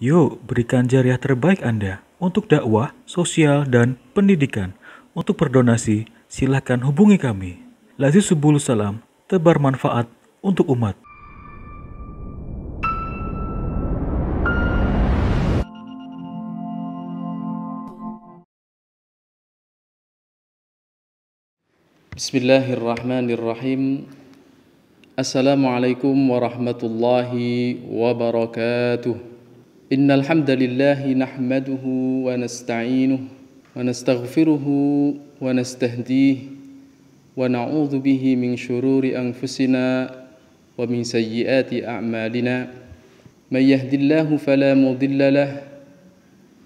Yuk, berikan jariah terbaik Anda untuk dakwah, sosial, dan pendidikan. Untuk berdonasi, silahkan hubungi kami. Lazis Subul Salam, tebar manfaat untuk umat. Bismillahirrahmanirrahim. Assalamualaikum warahmatullahi wabarakatuh. إن الحمد لله نحمده ونستعينه ونستغفره ونستهديه ونعوذ به من شرور أنفسنا ومن سيئات أعمالنا من يهد الله فلا مضل له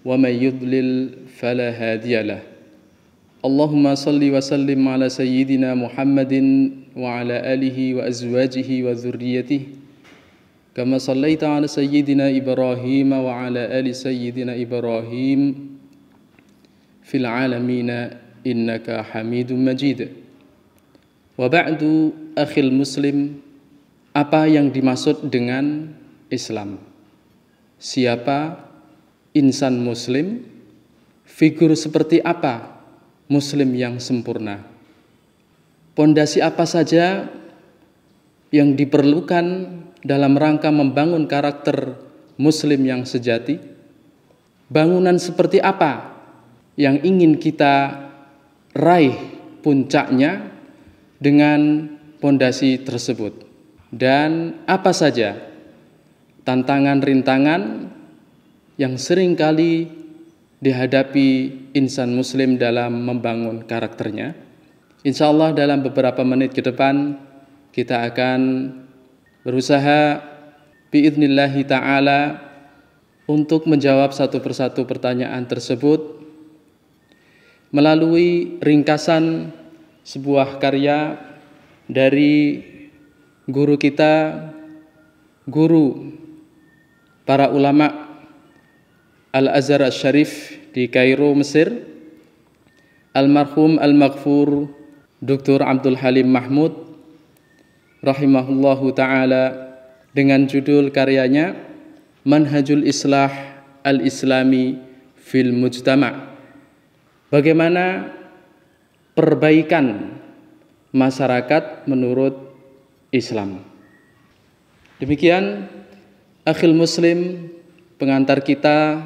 ومن يضلل فلا هادي له اللهم صل وسلم على سيدنا محمد وعلى آله وأزواجه وذريته كما صليت على سيدنا إبراهيم وعلى آل سيدنا إبراهيم في العالمين إنك حميد مجيد وبعد أخي المسلم apa yang dimaksud dengan Islam siapa insan muslim figur seperti apa muslim yang sempurna pondasi apa saja yang diperlukan dalam rangka membangun karakter Muslim yang sejati? Bangunan seperti apa yang ingin kita raih puncaknya dengan pondasi tersebut? Dan apa saja tantangan-rintangan yang sering kali dihadapi insan muslim dalam membangun karakternya? Insya Allah dalam beberapa menit ke depan kita akan berusaha biiznillahi ta'ala untuk menjawab satu persatu pertanyaan tersebut melalui ringkasan sebuah karya dari guru kita, guru para ulama Al-Azhar Al-Syarif di Kairo, Mesir, Almarhum Al-Maghfur Dr. Abdul Halim Mahmud rahimahullahu taala dengan judul karyanya Manhajul Islah Al-Islami fil Mujtama. Bagaimana perbaikan masyarakat menurut Islam. Demikian akhil muslim pengantar kita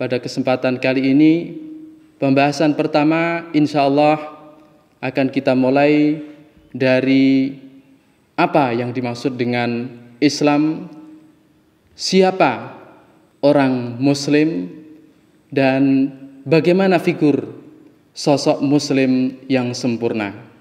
pada kesempatan kali ini pembahasan pertama insya Allah akan kita mulai dari apa yang dimaksud dengan Islam? Siapa orang muslim dan bagaimana figur sosok muslim yang sempurna?